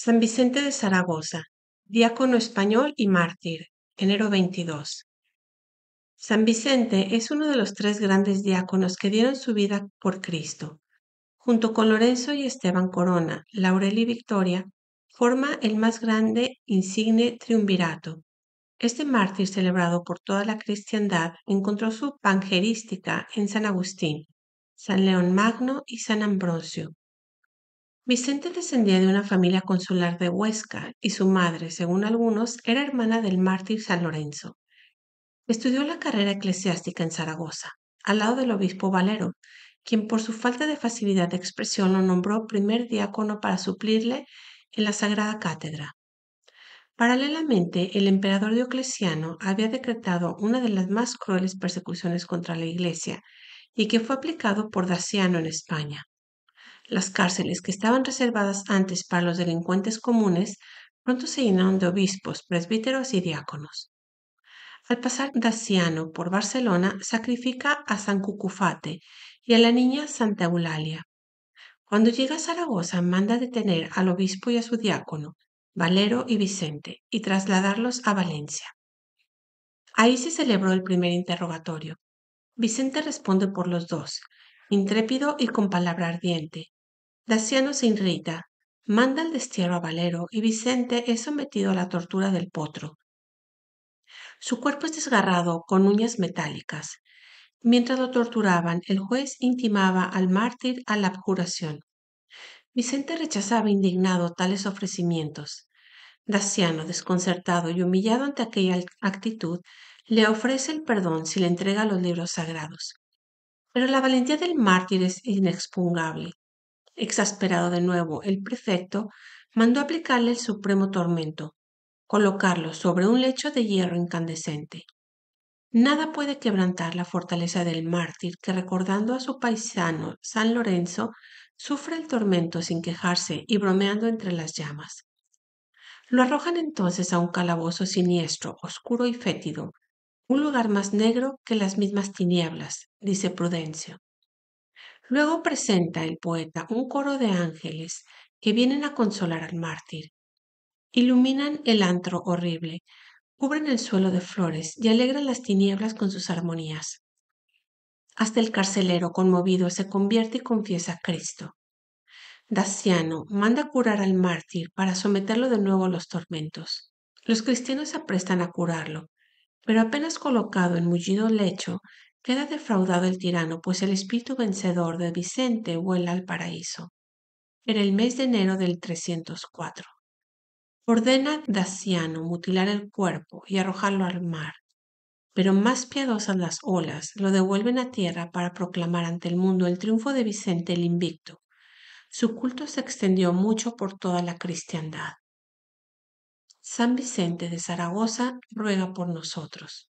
San Vicente de Zaragoza, diácono español y mártir, enero 22. San Vicente es uno de los tres grandes diáconos que dieron su vida por Cristo. Junto con Lorenzo y Esteban Corona, Laurel y Victoria, forma el más grande insigne triunvirato. Este mártir celebrado por toda la cristiandad encontró su panjerística en San Agustín, San León Magno y San Ambrosio, Vicente descendía de una familia consular de Huesca y su madre, según algunos, era hermana del mártir San Lorenzo. Estudió la carrera eclesiástica en Zaragoza, al lado del obispo Valero, quien por su falta de facilidad de expresión lo nombró primer diácono para suplirle en la Sagrada Cátedra. Paralelamente, el emperador dioclesiano había decretado una de las más crueles persecuciones contra la Iglesia y que fue aplicado por Daciano en España. Las cárceles que estaban reservadas antes para los delincuentes comunes pronto se llenaron de obispos, presbíteros y diáconos. Al pasar Daciano por Barcelona, sacrifica a San Cucufate y a la niña Santa Eulalia. Cuando llega a Zaragoza, manda detener al obispo y a su diácono, Valero y Vicente, y trasladarlos a Valencia. Ahí se celebró el primer interrogatorio. Vicente responde por los dos, intrépido y con palabra ardiente, Daciano se irrita, manda el destierro a Valero y Vicente es sometido a la tortura del potro. Su cuerpo es desgarrado con uñas metálicas. Mientras lo torturaban, el juez intimaba al mártir a la abjuración. Vicente rechazaba indignado tales ofrecimientos. Daciano, desconcertado y humillado ante aquella actitud, le ofrece el perdón si le entrega los libros sagrados. Pero la valentía del mártir es inexpugnable. Exasperado de nuevo el prefecto, mandó aplicarle el supremo tormento, colocarlo sobre un lecho de hierro incandescente. Nada puede quebrantar la fortaleza del mártir que recordando a su paisano San Lorenzo, sufre el tormento sin quejarse y bromeando entre las llamas. Lo arrojan entonces a un calabozo siniestro, oscuro y fétido, un lugar más negro que las mismas tinieblas, dice Prudencio. Luego presenta el poeta un coro de ángeles que vienen a consolar al mártir. Iluminan el antro horrible, cubren el suelo de flores y alegran las tinieblas con sus armonías. Hasta el carcelero conmovido se convierte y confiesa a Cristo. Daciano manda curar al mártir para someterlo de nuevo a los tormentos. Los cristianos se aprestan a curarlo, pero apenas colocado en mullido lecho, Queda defraudado el tirano, pues el espíritu vencedor de Vicente vuela al paraíso. Era el mes de enero del 304. Ordena Daciano mutilar el cuerpo y arrojarlo al mar, pero más piadosas las olas lo devuelven a tierra para proclamar ante el mundo el triunfo de Vicente el Invicto. Su culto se extendió mucho por toda la cristiandad. San Vicente de Zaragoza ruega por nosotros.